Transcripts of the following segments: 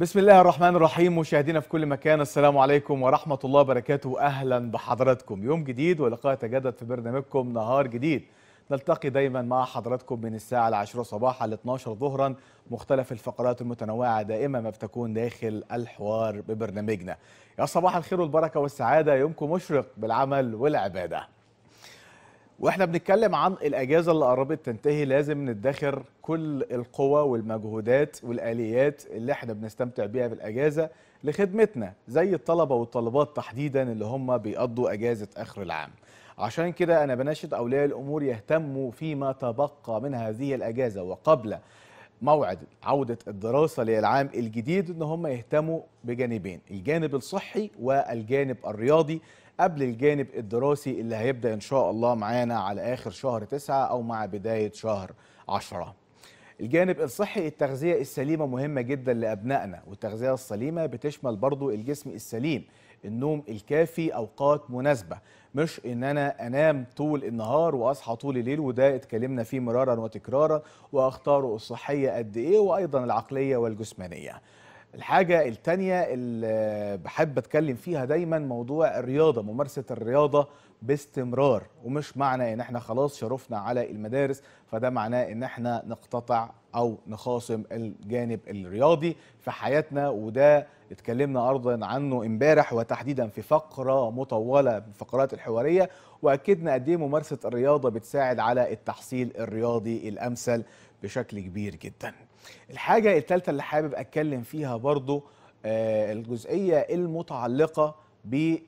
بسم الله الرحمن الرحيم مشاهدينا في كل مكان السلام عليكم ورحمة الله وبركاته أهلا بحضراتكم يوم جديد ولقاء تجدد في برنامجكم نهار جديد نلتقي دايما مع حضراتكم من الساعة العاشرة صباحا ل 12 ظهرا مختلف الفقرات المتنوعة دائما ما بتكون داخل الحوار ببرنامجنا يا صباح الخير والبركة والسعادة يومكم مشرق بالعمل والعبادة واحنا بنتكلم عن الاجازه اللي قربت تنتهي لازم ندخر كل القوى والمجهودات والاليات اللي احنا بنستمتع بيها في الاجازه لخدمتنا زي الطلبه والطالبات تحديدا اللي هم بيقضوا اجازه اخر العام عشان كده انا بناشد اولياء الامور يهتموا فيما تبقى من هذه الاجازه وقبل موعد عودة الدراسة للعام الجديد ان هم يهتموا بجانبين الجانب الصحي والجانب الرياضي قبل الجانب الدراسي اللي هيبدأ ان شاء الله معانا على اخر شهر تسعة او مع بداية شهر عشرة الجانب الصحي التغذية السليمة مهمة جدا لأبنائنا والتغذية السليمة بتشمل برضو الجسم السليم النوم الكافي اوقات مناسبه مش ان انا انام طول النهار واصحى طول الليل وده اتكلمنا فيه مرارا وتكرارا واختاره الصحيه قد ايه وايضا العقليه والجسمانيه الحاجة التانية اللي بحب أتكلم فيها دايما موضوع الرياضة ممارسة الرياضة باستمرار ومش معنى إن احنا خلاص شرفنا على المدارس فده معناه إن احنا نقتطع أو نخاصم الجانب الرياضي في حياتنا وده اتكلمنا أرضا عنه امبارح وتحديدا في فقرة مطولة من فقرات الحوارية وأكدنا قد إيه ممارسة الرياضة بتساعد على التحصيل الرياضي الأمثل بشكل كبير جدا الحاجه التالتة اللي حابب اتكلم فيها برضو آه، الجزئيه المتعلقه باطلاع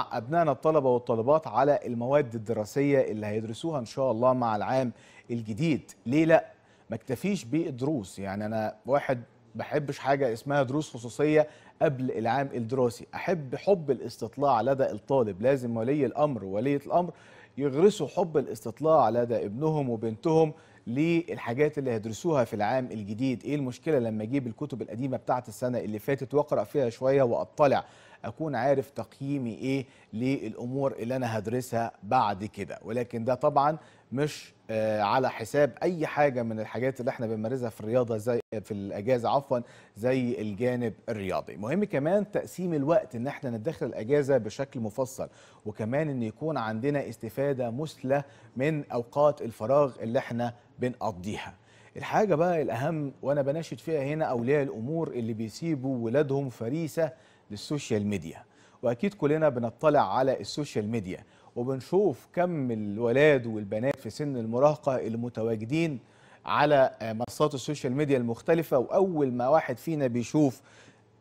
آه، ابنائنا الطلبه والطالبات على المواد الدراسيه اللي هيدرسوها ان شاء الله مع العام الجديد ليه لا ما اكتفيش بالدروس يعني انا واحد بحبش حاجه اسمها دروس خصوصيه قبل العام الدراسي احب حب الاستطلاع لدى الطالب لازم ولي الامر ووليه الامر يغرسوا حب الاستطلاع لدى ابنهم وبنتهم للحاجات اللي هيدرسوها في العام الجديد ايه المشكله لما اجيب الكتب القديمه بتاعه السنه اللي فاتت واقرا فيها شويه واطلع اكون عارف تقييمي ايه للامور اللي انا هدرسها بعد كده ولكن ده طبعا مش آه، على حساب اي حاجه من الحاجات اللي احنا بنمارسها في الرياضه زي في الاجازه عفوا زي الجانب الرياضي مهم كمان تقسيم الوقت ان احنا ندخل الاجازه بشكل مفصل وكمان ان يكون عندنا استفاده مثلى من اوقات الفراغ اللي احنا بنقضيها الحاجه بقى الاهم وانا بناشد فيها هنا اولياء الامور اللي بيسيبوا ولادهم فريسه للسوشيال ميديا واكيد كلنا بنطلع على السوشيال ميديا وبنشوف كم الولاد والبنات في سن المراهقه اللي متواجدين على منصات السوشيال ميديا المختلفه واول ما واحد فينا بيشوف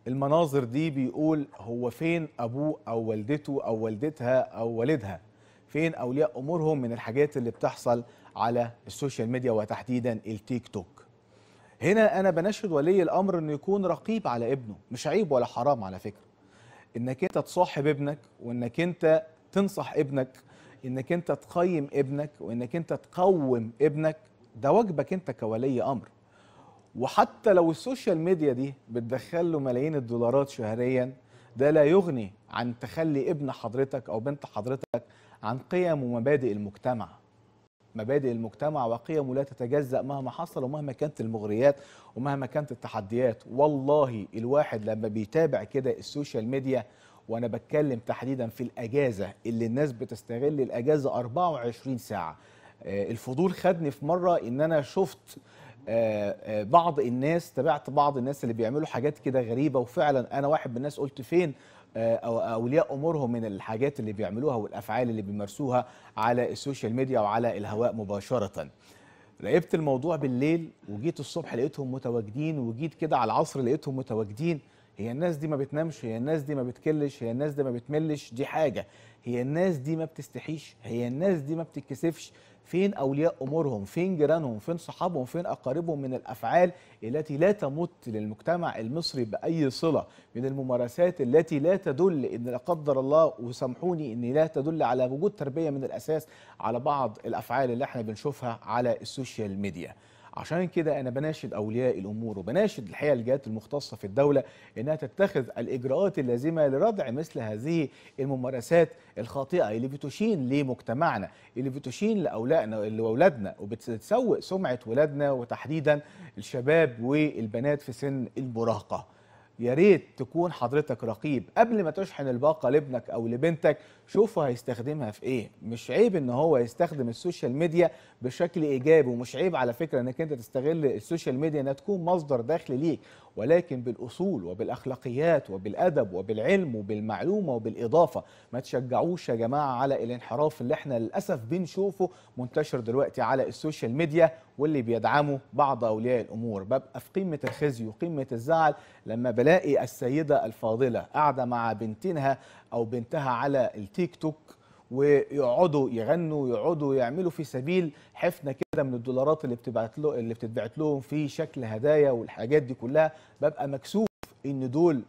المناظر دي بيقول هو فين ابوه او والدته او والدتها او والدها فين اولياء امورهم من الحاجات اللي بتحصل على السوشيال ميديا وتحديدا التيك توك هنا انا بنشد ولي الامر انه يكون رقيب على ابنه مش عيب ولا حرام على فكره انك انت تصاحب ابنك وانك انت تنصح ابنك انك انت تقيم ابنك وانك انت تقوم ابنك ده واجبك انت كولي امر وحتى لو السوشيال ميديا دي بتدخل له ملايين الدولارات شهريا ده لا يغني عن تخلي ابن حضرتك او بنت حضرتك عن قيم ومبادئ المجتمع مبادئ المجتمع وقيمه لا تتجزأ مهما حصل ومهما كانت المغريات ومهما كانت التحديات والله الواحد لما بيتابع كده السوشيال ميديا وانا بتكلم تحديدا في الاجازه اللي الناس بتستغل الاجازه 24 ساعه آه، الفضول خدني في مره ان انا شفت آه، آه، بعض الناس تابعت بعض الناس اللي بيعملوا حاجات كده غريبه وفعلا انا واحد من الناس قلت فين آه، او اولياء امورهم من الحاجات اللي بيعملوها والافعال اللي بيمارسوها على السوشيال ميديا وعلى الهواء مباشره راقبت الموضوع بالليل وجيت الصبح لقيتهم متواجدين وجيت كده على العصر لقيتهم متواجدين هي الناس دي ما بتنامش هي الناس دي ما بتكلش هي الناس دي ما بتملش دي حاجه هي الناس دي ما بتستحيش هي الناس دي ما بتتكسفش فين اولياء امورهم فين جيرانهم فين صحابهم فين اقاربهم من الافعال التي لا تمت للمجتمع المصري باي صله من الممارسات التي لا تدل ان لا قدر الله وسامحوني ان لا تدل على وجود تربيه من الاساس على بعض الافعال اللي احنا بنشوفها على السوشيال ميديا عشان كده انا بناشد اولياء الامور وبناشد الحقيقه الجهات المختصه في الدوله انها تتخذ الاجراءات اللازمه لردع مثل هذه الممارسات الخاطئه اللي بتشين لمجتمعنا اللي بتشين لاولادنا لاولادنا وبتسوء سمعه ولادنا وتحديدا الشباب والبنات في سن المراهقه يا ريت تكون حضرتك رقيب قبل ما تشحن الباقه لابنك او لبنتك شوفوا هيستخدمها في ايه مش عيب ان هو يستخدم السوشيال ميديا بشكل ايجابي ومش عيب على فكره انك انت تستغل السوشيال ميديا انها تكون مصدر دخل ليك ولكن بالاصول وبالاخلاقيات وبالادب وبالعلم وبالمعلومه وبالاضافه ما تشجعوش يا جماعه على الانحراف اللي احنا للاسف بنشوفه منتشر دلوقتي على السوشيال ميديا واللي بيدعمه بعض اولياء الامور ببقى في قمه الخزي وقمه الزعل لما بلاقي تلاقي السيدة الفاضلة قاعدة مع بنتها أو بنتها على التيك توك ويقعدوا يغنوا يقعدوا يعملوا في سبيل حفنه كده من الدولارات اللي بتبعت له اللي بتتبعت لهم في شكل هدايا والحاجات دي كلها ببقى مكسوف ان دول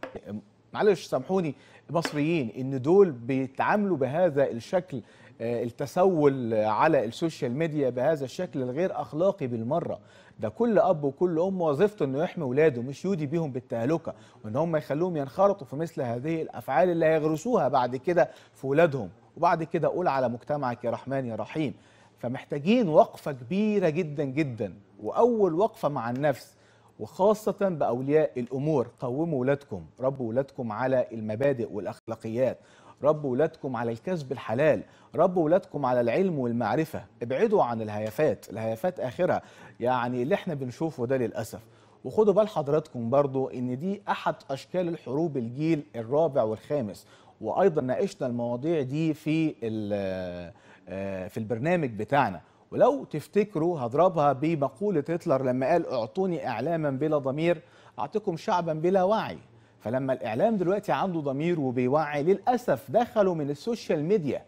معلش سامحوني مصريين ان دول بيتعاملوا بهذا الشكل آه، التسول على السوشيال ميديا بهذا الشكل الغير اخلاقي بالمره ده كل اب وكل ام وظيفته انه يحمي ولاده مش يودي بيهم بالتهلكه وان هم يخلوهم ينخرطوا في مثل هذه الافعال اللي هيغرسوها بعد كده في ولادهم وبعد كده قول على مجتمعك يا رحمن يا رحيم فمحتاجين وقفه كبيره جدا جدا واول وقفه مع النفس وخاصة بأولياء الأمور قوموا ولادكم ربوا ولادكم على المبادئ والأخلاقيات ربوا ولادكم على الكسب الحلال ربوا ولادكم على العلم والمعرفة ابعدوا عن الهيافات الهيافات آخرة يعني اللي احنا بنشوفه ده للأسف وخدوا بال حضراتكم برضو ان دي احد اشكال الحروب الجيل الرابع والخامس وايضا ناقشنا المواضيع دي في آه، في البرنامج بتاعنا ولو تفتكروا هضربها بمقولة هتلر لما قال اعطوني اعلاما بلا ضمير اعطيكم شعبا بلا وعي فلما الاعلام دلوقتي عنده ضمير وبيوعي للاسف دخلوا من السوشيال ميديا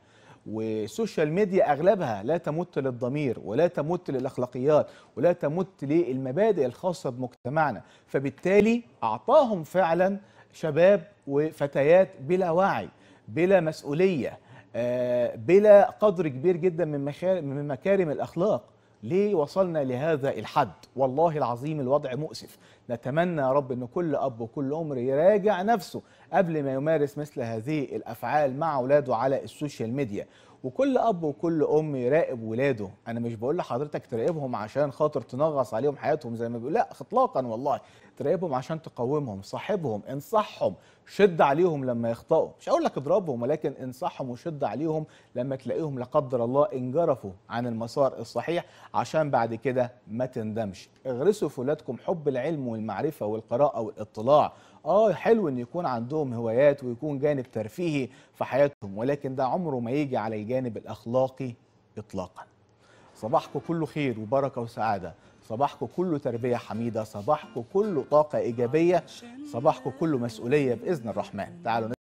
والسوشيال ميديا اغلبها لا تمت للضمير ولا تمت للاخلاقيات ولا تمت للمبادئ الخاصه بمجتمعنا فبالتالي اعطاهم فعلا شباب وفتيات بلا وعي بلا مسؤوليه آه، بلا قدر كبير جدا من مكارم الاخلاق ليه وصلنا لهذا الحد والله العظيم الوضع مؤسف نتمنى يا رب ان كل اب وكل ام يراجع نفسه قبل ما يمارس مثل هذه الافعال مع اولاده على السوشيال ميديا وكل اب وكل ام يراقب ولاده انا مش بقول لحضرتك تراقبهم عشان خاطر تنغص عليهم حياتهم زي ما بيقول لا اطلاقا والله تراقبهم عشان تقومهم صاحبهم انصحهم شد عليهم لما يخطئوا مش هقول لك اضربهم ولكن انصحهم وشد عليهم لما تلاقيهم لا قدر الله انجرفوا عن المسار الصحيح عشان بعد كده ما تندمش اغرسوا في ولادكم حب العلم والمعرفه والقراءه والاطلاع اه حلو ان يكون عندهم هوايات ويكون جانب ترفيهي في حياتهم ولكن ده عمره ما يجي على الجانب الاخلاقي اطلاقا صباحكم كله خير وبركه وسعاده صباحكم كله تربيه حميده صباحكم كله طاقه ايجابيه صباحكم كله مسؤوليه باذن الرحمن تعالوا